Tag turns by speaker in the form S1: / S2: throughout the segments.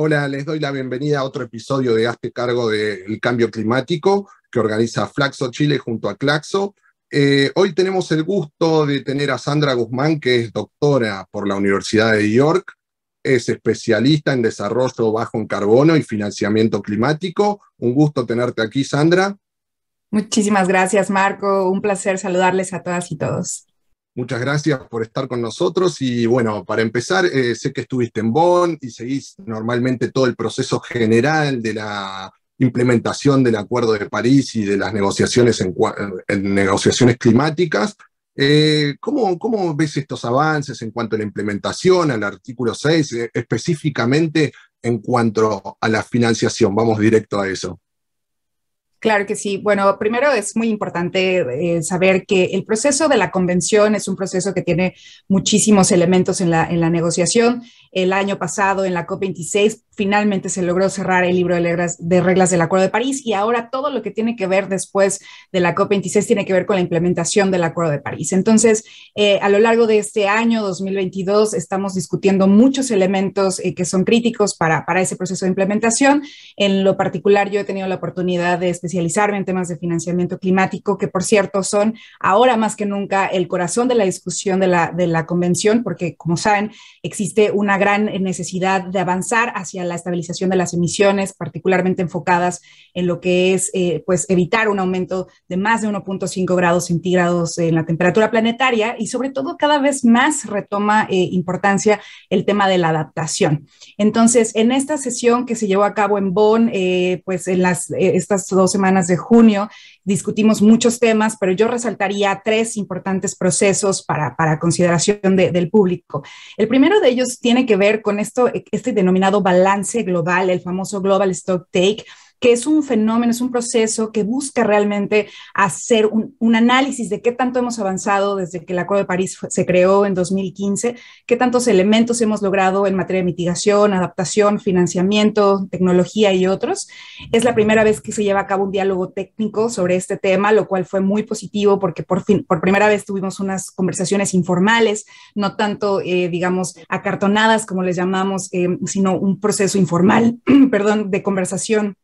S1: Hola, les doy la bienvenida a otro episodio de Hazte Cargo del Cambio Climático que organiza Flaxo Chile junto a Claxo. Eh, hoy tenemos el gusto de tener a Sandra Guzmán, que es doctora por la Universidad de York, es especialista en desarrollo bajo en carbono y financiamiento climático. Un gusto tenerte aquí, Sandra. Muchísimas gracias, Marco. Un placer saludarles a todas y todos. Muchas gracias por estar con nosotros y bueno, para empezar, eh, sé que estuviste en Bonn y seguís normalmente todo el proceso general de la implementación del Acuerdo de París y de las negociaciones, en, negociaciones climáticas. Eh, ¿cómo, ves estos avances en cuanto a la implementación, al artículo 6, eh, específicamente en cuanto a la financiación? Vamos directo a eso.
S2: Claro que sí. Bueno, primero es muy importante eh, saber que el proceso de la convención es un proceso que tiene muchísimos elementos en la, en la negociación. El año pasado, en la COP26, finalmente se logró cerrar el libro de reglas, del Acuerdo de París y ahora todo lo que tiene que ver después de la COP26 tiene que ver con la implementación del Acuerdo de París. Entonces, eh, a lo largo de este año 2022 estamos discutiendo muchos elementos eh, que son críticos para, para ese proceso de implementación. En lo particular, yo he tenido la oportunidad de especializarme en temas de financiamiento climático, que por cierto son ahora más que nunca el corazón de la discusión de la, de la convención, porque como saben, existe una gran necesidad de avanzar hacia la estabilización de las emisiones, particularmente enfocadas en lo que es eh, pues evitar un aumento de más de 1.5 grados centígrados en la temperatura planetaria y sobre todo cada vez más retoma eh, importancia el tema de la adaptación. Entonces, en esta sesión que se llevó a cabo en Bonn, eh, pues en las, estas dos semanas de junio, discutimos muchos temas, pero yo resaltaría tres importantes procesos para, para consideración del público. El primero de ellos tiene que ver con esto, este denominado balance global, el famoso Global Stock Take, que es un fenómeno, es un proceso que busca realmente hacer un, análisis de qué tanto hemos avanzado desde que el Acuerdo de París se creó en 2015, qué tantos elementos hemos logrado en materia de mitigación, adaptación, financiamiento, tecnología y otros. Es la primera vez que se lleva a cabo un diálogo técnico sobre este tema, lo cual fue muy positivo porque por fin, por primera vez tuvimos unas conversaciones informales, no tanto, eh, digamos, acartonadas como les llamamos, eh, sino un proceso informal, perdón, de conversación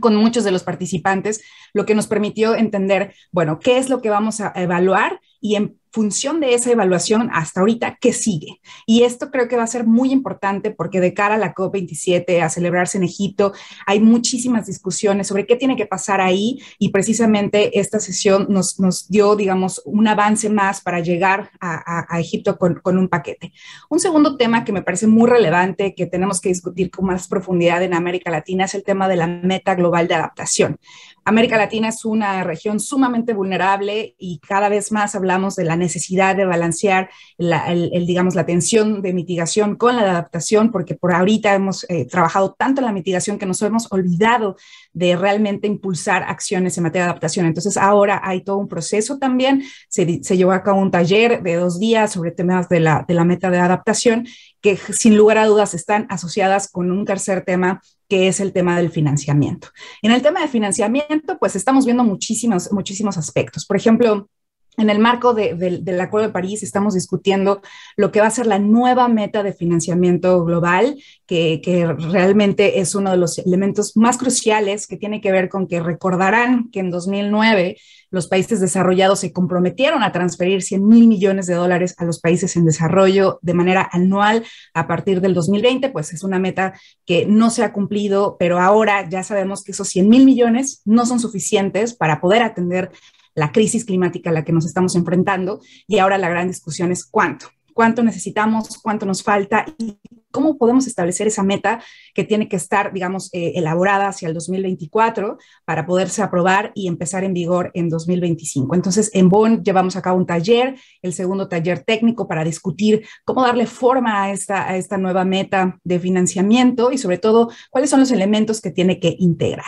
S2: con muchos de los participantes, lo que nos permitió entender, bueno, qué es lo que vamos a evaluar y en función de esa evaluación hasta ahorita, ¿qué sigue? Y esto creo que va a ser muy importante porque de cara a la COP27, a celebrarse en Egipto, hay muchísimas discusiones sobre qué tiene que pasar ahí y precisamente esta sesión nos, nos dio, digamos, un avance más para llegar a, Egipto con, con, un paquete. Un segundo tema que me parece muy relevante que tenemos que discutir con más profundidad en América Latina es el tema de la meta global de adaptación. América Latina es una región sumamente vulnerable y cada vez más hablamos de la necesidad de balancear la, el, digamos, la tensión de mitigación con la de adaptación, porque por ahorita hemos eh, trabajado tanto en la mitigación que nos hemos olvidado de realmente impulsar acciones en materia de adaptación. Entonces ahora hay todo un proceso también, se, llevó a cabo un taller de dos días sobre temas de la, de la meta de adaptación que sin lugar a dudas están asociadas con un tercer tema que es el tema del financiamiento. En el tema de financiamiento, pues estamos viendo muchísimos, muchísimos aspectos. Por ejemplo, en el marco del Acuerdo de París estamos discutiendo lo que va a ser la nueva meta de financiamiento global, que, que, realmente es uno de los elementos más cruciales que tiene que ver con que recordarán que en 2009 los países desarrollados se comprometieron a transferir 100 mil millones de dólares a los países en desarrollo de manera anual a partir del 2020, pues es una meta que no se ha cumplido, pero ahora ya sabemos que esos 100 mil millones no son suficientes para poder atender la crisis climática a la que nos estamos enfrentando y ahora la gran discusión es cuánto, cuánto necesitamos, cuánto nos falta y ¿Cómo podemos establecer esa meta que tiene que estar, digamos, eh, elaborada hacia el 2024 para poderse aprobar y empezar en vigor en 2025? Entonces, en Bonn llevamos a cabo un taller, el segundo taller técnico para discutir cómo darle forma a esta, a esta nueva meta de financiamiento y sobre todo cuáles son los elementos que tiene que integrar.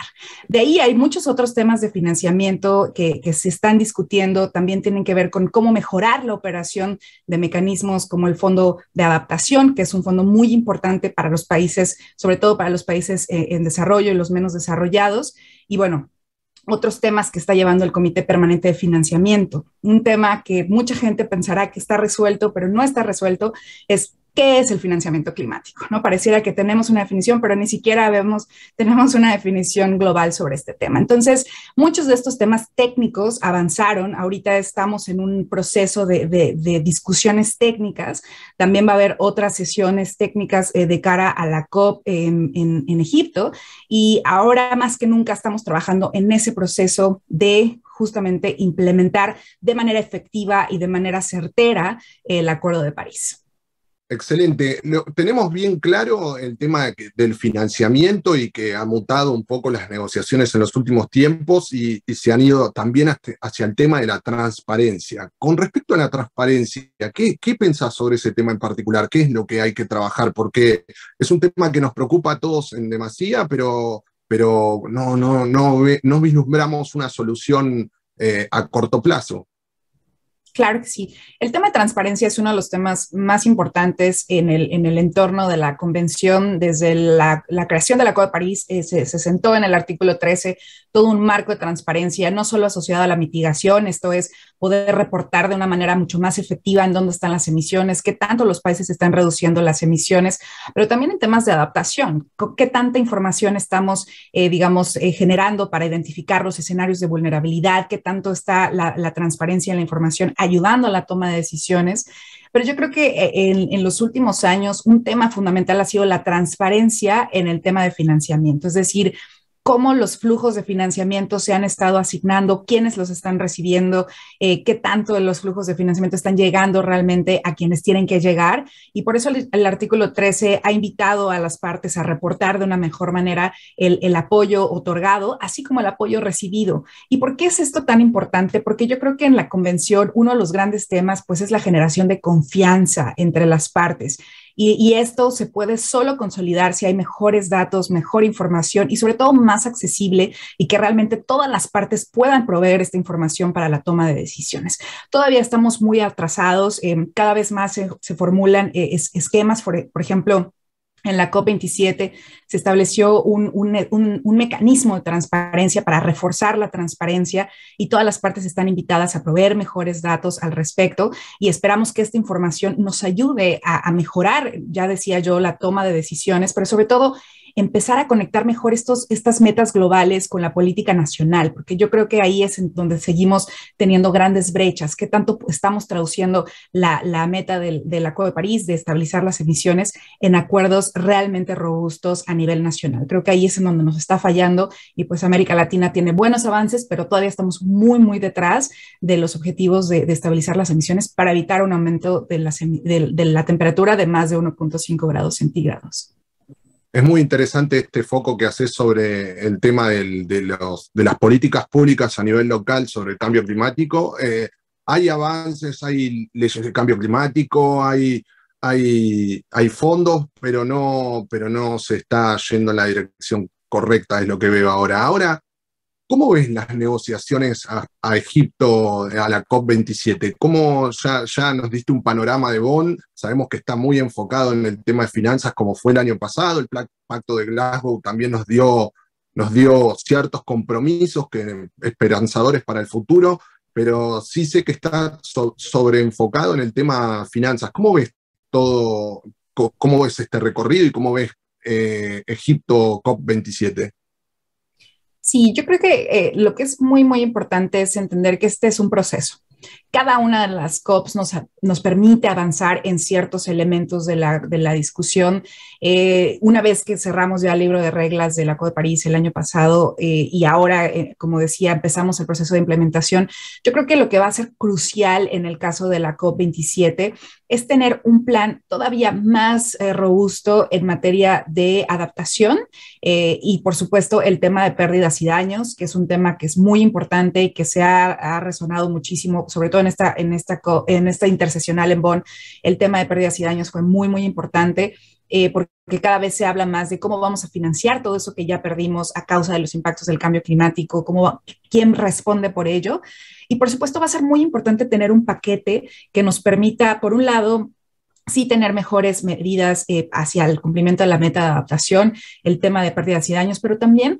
S2: De ahí hay muchos otros temas de financiamiento que, que se están discutiendo, también tienen que ver con cómo mejorar la operación de mecanismos como el Fondo de Adaptación, que es un fondo muy importante para los países, sobre todo para los países eh, en desarrollo y los menos desarrollados. Y bueno, otros temas que está llevando el Comité Permanente de Financiamiento. Un tema que mucha gente pensará que está resuelto, pero no está resuelto, es ¿Qué es el financiamiento climático? No pareciera que tenemos una definición, pero ni siquiera tenemos una definición global sobre este tema. Entonces, muchos de estos temas técnicos avanzaron. Ahorita estamos en un proceso de, discusiones técnicas. También va a haber otras sesiones técnicas eh, de cara a la COP en Egipto. Y ahora más que nunca estamos trabajando en ese proceso de justamente implementar de manera efectiva y de manera certera el Acuerdo de París.
S1: Excelente. tenemos bien claro el tema del financiamiento y que ha mutado un poco las negociaciones en los últimos tiempos y, se han ido también hacia el tema de la transparencia. Con respecto a la transparencia, ¿qué, ¿qué pensás sobre ese tema en particular? ¿Qué es lo que hay que trabajar? Porque es un tema que nos preocupa a todos en demasía, pero, pero no, no, no, no vislumbramos una solución eh, a corto plazo. Claro que
S2: sí. El tema de transparencia es uno de los temas más importantes en el, en el entorno de la convención. Desde la, la creación la Acuerdo de París eh, se, se, sentó en el artículo 13 todo un marco de transparencia, no solo asociado a la mitigación, esto es poder reportar de una manera mucho más efectiva en dónde están las emisiones, qué tanto los países están reduciendo las emisiones, pero también en temas de adaptación, qué tanta información estamos, eh, digamos, eh, generando para identificar los escenarios de vulnerabilidad, qué tanto está la, transparencia en la información ayudando a la toma de decisiones. Pero yo creo que eh, en, en, los últimos años un tema fundamental ha sido la transparencia en el tema de financiamiento. Es decir, cómo los flujos de financiamiento se han estado asignando, quiénes los están recibiendo, eh, qué tanto de los flujos de financiamiento están llegando realmente a quienes tienen que llegar. Y por eso el, artículo 13 ha invitado a las partes a reportar de una mejor manera el, apoyo otorgado, así como el apoyo recibido. ¿Y por qué es esto tan importante? Porque yo creo que en la convención uno de los grandes temas pues es la generación de confianza entre las partes. Y, esto se puede solo consolidar si hay mejores datos, mejor información y sobre todo más accesible y que realmente todas las partes puedan proveer esta información para la toma de decisiones. Todavía estamos muy atrasados, eh, cada vez más se, formulan eh, esquemas, por ejemplo, en la COP27 se estableció un, mecanismo de transparencia para reforzar la transparencia y todas las partes están invitadas a proveer mejores datos al respecto y esperamos que esta información nos ayude a mejorar, ya decía yo, la toma de decisiones, pero sobre todo empezar a conectar mejor estos, estas metas globales con la política nacional, porque yo creo que ahí es en donde seguimos teniendo grandes brechas, qué tanto estamos traduciendo la, meta del, del, Acuerdo de París de estabilizar las emisiones en acuerdos realmente robustos a nivel nacional. Creo que ahí es en donde nos está fallando y pues América Latina tiene buenos avances, pero todavía estamos muy, muy detrás de los objetivos de, estabilizar las emisiones para evitar un aumento de, de la temperatura de más de 1.5 grados centígrados
S1: es muy interesante este foco que haces sobre el tema de, las políticas públicas a nivel local sobre el cambio climático. Eh, hay avances, hay leyes de cambio climático, hay, hay, hay fondos, pero no, pero no se está yendo en la dirección correcta, es lo que veo ahora. Ahora, ¿Cómo ves las negociaciones a, Egipto, a la COP27? ¿Cómo ya, nos diste un panorama de Bonn? Sabemos que está muy enfocado en el tema de finanzas como fue el año pasado. El Pacto de Glasgow también nos dio, nos dio ciertos compromisos que, esperanzadores para el futuro, pero sí sé que está sobre sobreenfocado en el tema finanzas. ¿Cómo ves todo, cómo ves este recorrido y cómo ves eh, Egipto COP27?
S2: Sí, yo creo que eh, lo que es muy, muy importante es entender que este es un proceso. Cada una de las COPs nos, nos permite avanzar en ciertos elementos de la, discusión. Eh, una vez que cerramos ya el libro de reglas de la COP de París el año pasado eh, y ahora, eh, como decía, empezamos el proceso de implementación, yo creo que lo que va a ser crucial en el caso de la COP 27 es tener un plan todavía más robusto en materia de adaptación y, por supuesto, el tema de pérdidas y daños, que es un tema que es muy importante y que se ha resonado muchísimo, sobre todo en esta, en esta, en esta interseccional en Bonn, el tema de pérdidas y daños fue muy, muy importante. Eh, porque cada vez se habla más de cómo vamos a financiar todo eso que ya perdimos a causa de los impactos del cambio climático, cómo quién responde por ello. Y por supuesto va a ser muy importante tener un paquete que nos permita, por un lado, sí tener mejores medidas eh, hacia el cumplimiento de la meta de adaptación, el tema de pérdidas y daños, pero también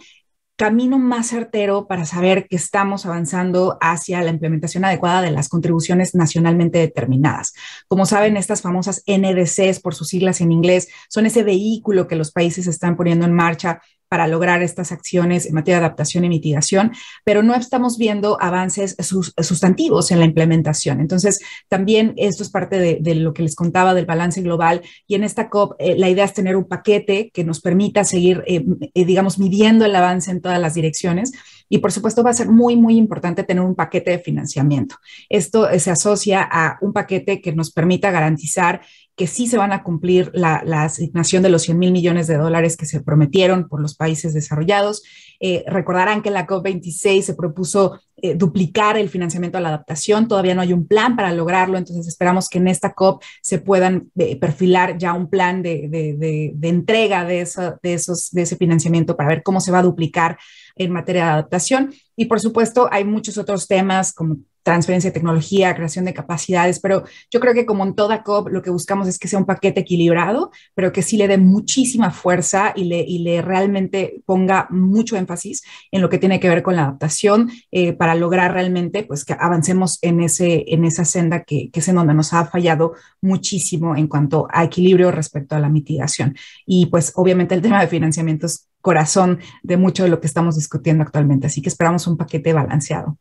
S2: camino más certero para saber que estamos avanzando hacia la implementación adecuada de las contribuciones nacionalmente determinadas. Como saben, estas famosas NDCs, por sus siglas en inglés, son ese vehículo que los países están poniendo en marcha para lograr estas acciones en materia de adaptación y mitigación, pero no estamos viendo avances sustantivos en la implementación. Entonces, también esto es parte de, lo que les contaba del balance global y en esta COP eh, la idea es tener un paquete que nos permita seguir, eh, eh, digamos, midiendo el avance en todas las direcciones. Y por supuesto va a ser muy, muy importante tener un paquete de financiamiento. Esto se asocia a un paquete que nos permita garantizar que sí se van a cumplir la, asignación de los 100 mil millones de dólares que se prometieron por los países desarrollados. Eh, recordarán que la COP26 se propuso eh, duplicar el financiamiento a la adaptación. Todavía no hay un plan para lograrlo, entonces esperamos que en esta COP se puedan eh, perfilar ya un plan de, de, de, entrega de, de, esos, de ese financiamiento para ver cómo se va a duplicar en materia de adaptación. Y por supuesto, hay muchos otros temas como transferencia de tecnología, creación de capacidades, pero yo creo que como en toda COP, lo que buscamos es que sea un paquete equilibrado, pero que sí le dé muchísima fuerza y le, y le realmente ponga mucho énfasis en lo que tiene que ver con la adaptación eh, para para lograr realmente pues que avancemos en, ese, en esa senda que, que, es en donde nos ha fallado muchísimo en cuanto a equilibrio respecto a la mitigación. Y pues obviamente el tema de financiamiento es corazón de mucho de lo que estamos discutiendo actualmente, así que esperamos un paquete balanceado.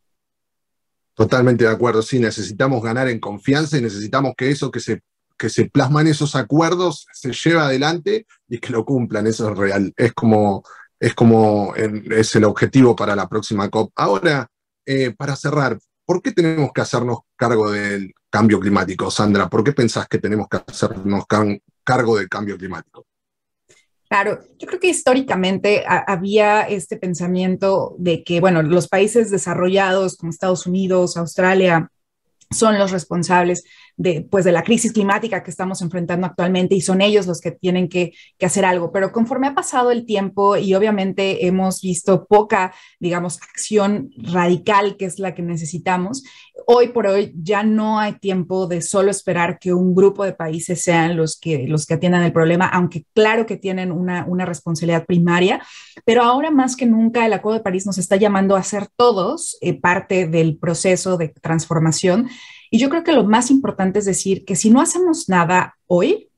S1: Totalmente de acuerdo, sí, necesitamos ganar en confianza y necesitamos que eso que se que se plasman esos acuerdos, se lleve adelante y que lo cumplan, eso es real, es como es como es el objetivo para la próxima COP. Ahora, eh, para cerrar, ¿por qué tenemos que hacernos cargo del cambio climático, Sandra? ¿Por qué pensás que tenemos que hacernos cargo del cambio climático?
S2: Claro, yo creo que históricamente había este pensamiento de que, bueno, los países desarrollados como Estados Unidos, Australia, son los responsables de, pues, de la crisis climática que estamos enfrentando actualmente y son ellos los que tienen que, hacer algo. Pero conforme ha pasado el tiempo y obviamente hemos visto poca, digamos, acción radical que es la que necesitamos, hoy por hoy ya no hay tiempo de solo esperar que un grupo de países sean los que, los que atiendan el problema, aunque claro que tienen una, responsabilidad primaria, pero ahora más que nunca el Acuerdo de París nos está llamando a ser todos eh, parte del proceso de transformación y yo creo que lo más importante es decir que si no hacemos nada hoy,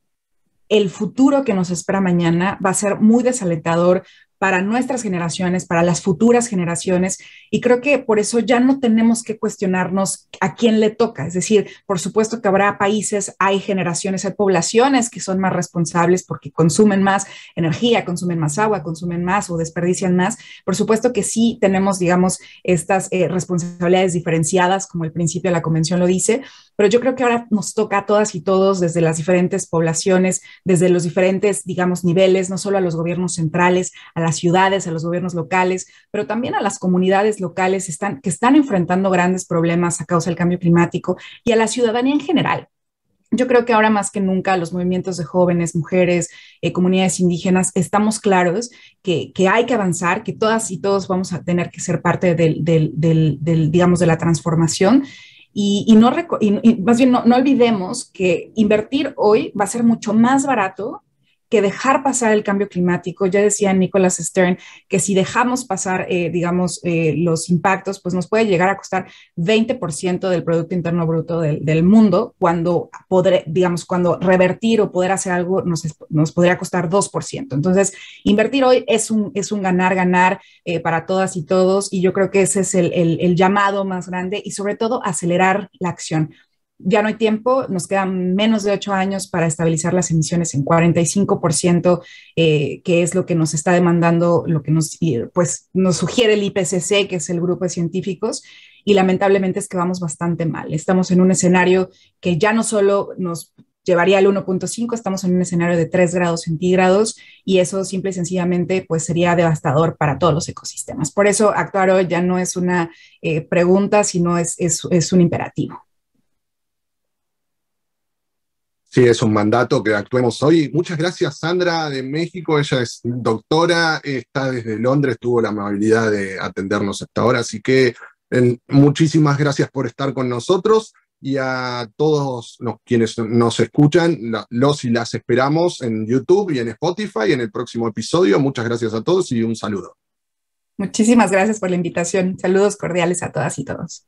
S2: el futuro que nos espera mañana va a ser muy desalentador, para nuestras generaciones, para las futuras generaciones. Y creo que por eso ya no tenemos que cuestionarnos a quién le toca. Es decir, por supuesto que habrá países, hay generaciones, hay poblaciones que son más responsables porque consumen más energía, consumen más agua, consumen más o desperdician más. Por supuesto que sí tenemos, digamos, estas eh, responsabilidades diferenciadas, como el principio de la convención lo dice, pero yo creo que ahora nos toca a todas y todos desde las diferentes poblaciones, desde los diferentes, digamos, niveles, no solo a los gobiernos centrales, a las ciudades, a los gobiernos locales, pero también a las comunidades locales que están enfrentando grandes problemas a causa del cambio climático y a la ciudadanía en general. Yo creo que ahora más que nunca los movimientos de jóvenes, mujeres, eh, comunidades indígenas, estamos claros que, hay que avanzar, que todas y todos vamos a tener que ser parte del, digamos, de la transformación y, no más bien no, no olvidemos que invertir hoy va a ser mucho más barato que dejar pasar el cambio climático. Ya decía Nicolás Stern que si dejamos pasar, eh, digamos, eh, los impactos, pues nos puede llegar a costar 20% del Producto Interno Bruto del, mundo, cuando, podré, digamos, cuando revertir o poder hacer algo nos, podría costar 2%. Entonces, invertir hoy es un, es un ganar, ganar eh, para todas y todos, y yo creo que ese es el, el llamado más grande y sobre todo acelerar la acción ya no hay tiempo, nos quedan menos de ocho años para estabilizar las emisiones en 45%, eh, que es lo que nos está demandando, lo que nos, pues, nos sugiere el IPCC, que es el grupo de científicos, y lamentablemente es que vamos bastante mal. Estamos en un escenario que ya no solo nos llevaría al 1.5, estamos en un escenario de 3 grados centígrados y eso simple y sencillamente pues sería devastador para todos los ecosistemas. Por eso actuar hoy ya no es una eh, pregunta, sino es, es un imperativo.
S1: Sí, es un mandato que actuemos hoy. Muchas gracias, Sandra de México. Ella es doctora, está desde Londres, tuvo la amabilidad de atendernos hasta ahora. Así que muchísimas gracias por estar con nosotros y a todos los, quienes nos escuchan, los y las esperamos en YouTube y en Spotify en el próximo episodio. Muchas gracias a todos y un saludo.
S2: Muchísimas gracias por la invitación. Saludos cordiales a todas y todos.